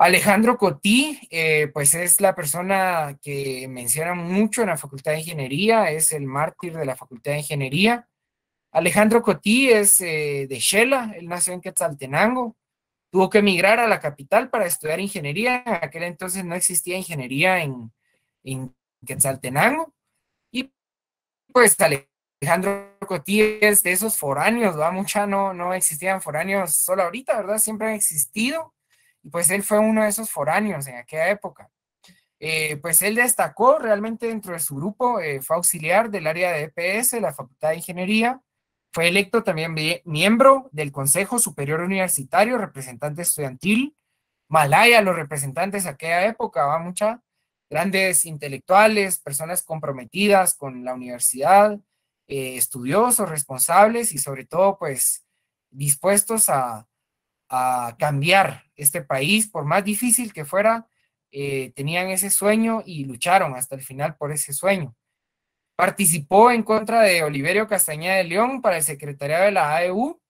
Alejandro Cotí, eh, pues es la persona que menciona mucho en la Facultad de Ingeniería, es el mártir de la Facultad de Ingeniería. Alejandro Cotí es eh, de Shela, él nació en Quetzaltenango, tuvo que emigrar a la capital para estudiar ingeniería, en aquel entonces no existía ingeniería en, Quetzaltenango, y pues Alejandro Cotí es de esos foráneos, ¿va? Mucha no, no existían foráneos solo ahorita, ¿verdad? Siempre han existido pues él fue uno de esos foráneos en aquella época. Eh, pues él destacó realmente dentro de su grupo, eh, fue auxiliar del área de EPS, la Facultad de Ingeniería, fue electo también miembro del Consejo Superior Universitario, representante estudiantil, Malaya, los representantes de aquella época, va mucha, grandes intelectuales, personas comprometidas con la universidad, eh, estudiosos, responsables y sobre todo pues dispuestos a, a cambiar este país, por más difícil que fuera, eh, tenían ese sueño y lucharon hasta el final por ese sueño. Participó en contra de Oliverio Castañeda de León para el secretariado de la AEU.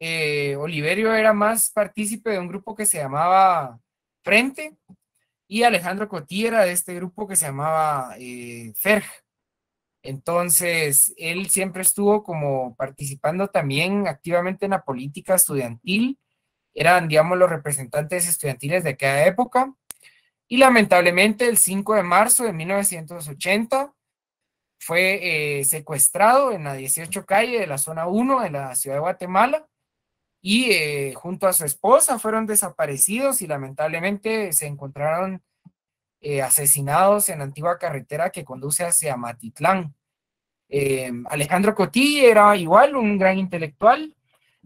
Eh, Oliverio era más partícipe de un grupo que se llamaba Frente y Alejandro Cotí de este grupo que se llamaba eh, FERJ. Entonces, él siempre estuvo como participando también activamente en la política estudiantil eran, digamos, los representantes estudiantiles de aquella época. Y lamentablemente el 5 de marzo de 1980 fue eh, secuestrado en la 18 calle de la zona 1 de la ciudad de Guatemala y eh, junto a su esposa fueron desaparecidos y lamentablemente se encontraron eh, asesinados en la antigua carretera que conduce hacia Matitlán. Alejandro Cotí era igual un gran intelectual,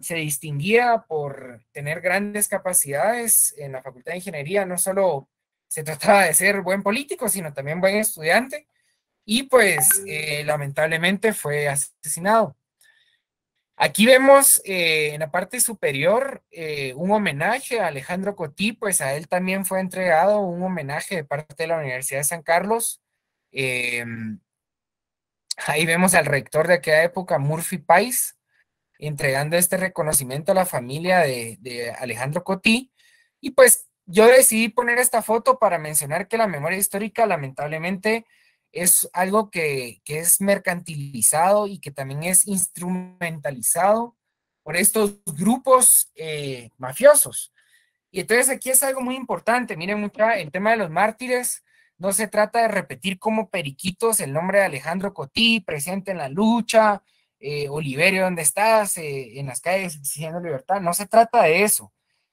se distinguía por tener grandes capacidades en la Facultad de Ingeniería, no solo se trataba de ser buen político, sino también buen estudiante, y pues eh, lamentablemente fue asesinado. Aquí vemos eh, en la parte superior eh, un homenaje a Alejandro Cotí, pues a él también fue entregado un homenaje de parte de la Universidad de San Carlos. Em, ahí vemos al rector de aquella época, Murphy Pais, entregando este reconocimiento a la familia de, Alejandro Cotí. Y pues yo decidí poner esta foto para mencionar que la memoria histórica lamentablemente es algo que, es mercantilizado y que también es instrumentalizado por estos grupos eh, mafiosos. Y entonces aquí es algo muy importante. Miren, el tema de los mártires no se trata de repetir como periquitos el nombre de Alejandro Cotí, presente en la lucha, eh, Oliverio, ¿dónde estás? Eh, en las calles exigiendo libertad. No se trata de eso.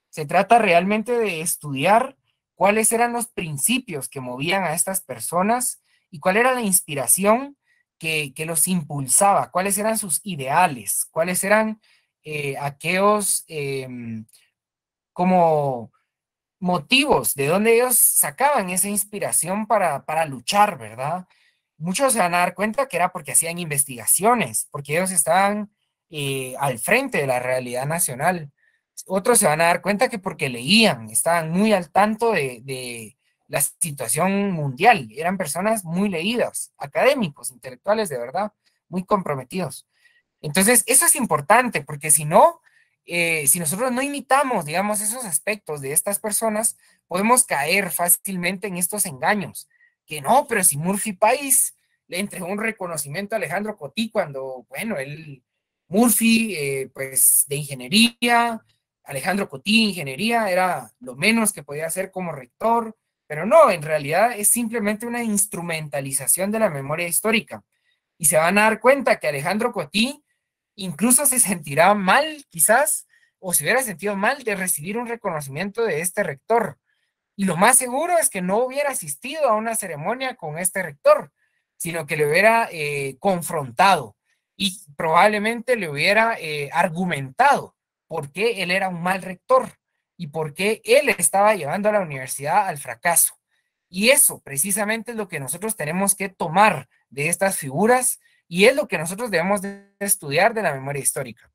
Se trata realmente de estudiar cuáles eran los principios que movían a estas personas y cuál era la inspiración que, los impulsaba, cuáles eran sus ideales, cuáles eran eh, aquellos em, como motivos de donde ellos sacaban esa inspiración para luchar, ¿verdad? muchos se van a dar cuenta que era porque hacían investigaciones, porque ellos estaban eh, al frente de la realidad nacional. Otros se van a dar cuenta que porque leían, estaban muy al tanto de, la situación mundial. Eran personas muy leídas, académicos, intelectuales de verdad, muy comprometidos. Entonces, eso es importante, porque si no, eh, si nosotros no imitamos, digamos, esos aspectos de estas personas, podemos caer fácilmente en estos engaños que no, pero si Murphy País le entregó un reconocimiento a Alejandro Cotí cuando, bueno, él, Murphy, eh, pues de ingeniería, Alejandro Cotí, ingeniería, era lo menos que podía hacer como rector, pero no, en realidad es simplemente una instrumentalización de la memoria histórica. Y se van a dar cuenta que Alejandro Cotí incluso se sentirá mal, quizás, o se hubiera sentido mal de recibir un reconocimiento de este rector. Y lo más seguro es que no hubiera asistido a una ceremonia con este rector, sino que le hubiera eh, confrontado y probablemente le hubiera eh, argumentado por qué él era un mal rector y por qué él estaba llevando a la universidad al fracaso. Y eso precisamente es lo que nosotros tenemos que tomar de estas figuras y es lo que nosotros debemos estudiar de la memoria histórica.